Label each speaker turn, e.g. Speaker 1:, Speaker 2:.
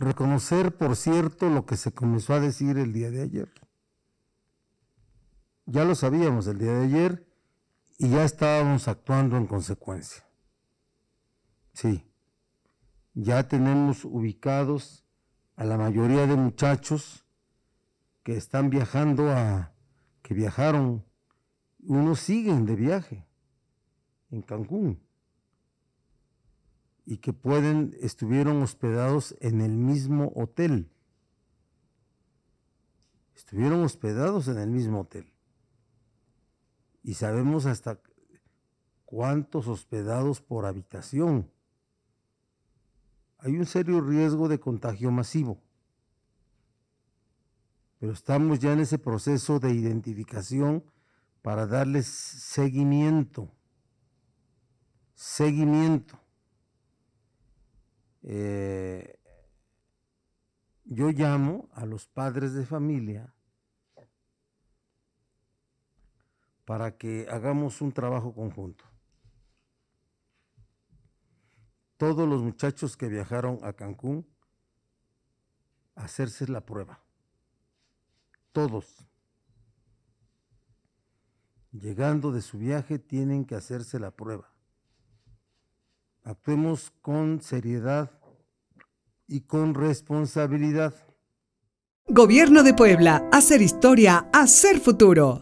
Speaker 1: reconocer, por cierto, lo que se comenzó a decir el día de ayer. Ya lo sabíamos el día de ayer y ya estábamos actuando en consecuencia. Sí, ya tenemos ubicados a la mayoría de muchachos que están viajando a, que viajaron, unos siguen de viaje en Cancún y que pueden, estuvieron hospedados en el mismo hotel. Estuvieron hospedados en el mismo hotel. Y sabemos hasta cuántos hospedados por habitación. Hay un serio riesgo de contagio masivo. Pero estamos ya en ese proceso de identificación para darles seguimiento. Seguimiento eh, yo llamo a los padres de familia para que hagamos un trabajo conjunto. Todos los muchachos que viajaron a Cancún, hacerse la prueba. Todos. Llegando de su viaje tienen que hacerse la prueba. Actuemos con seriedad y con responsabilidad. Gobierno de Puebla, hacer historia, hacer futuro.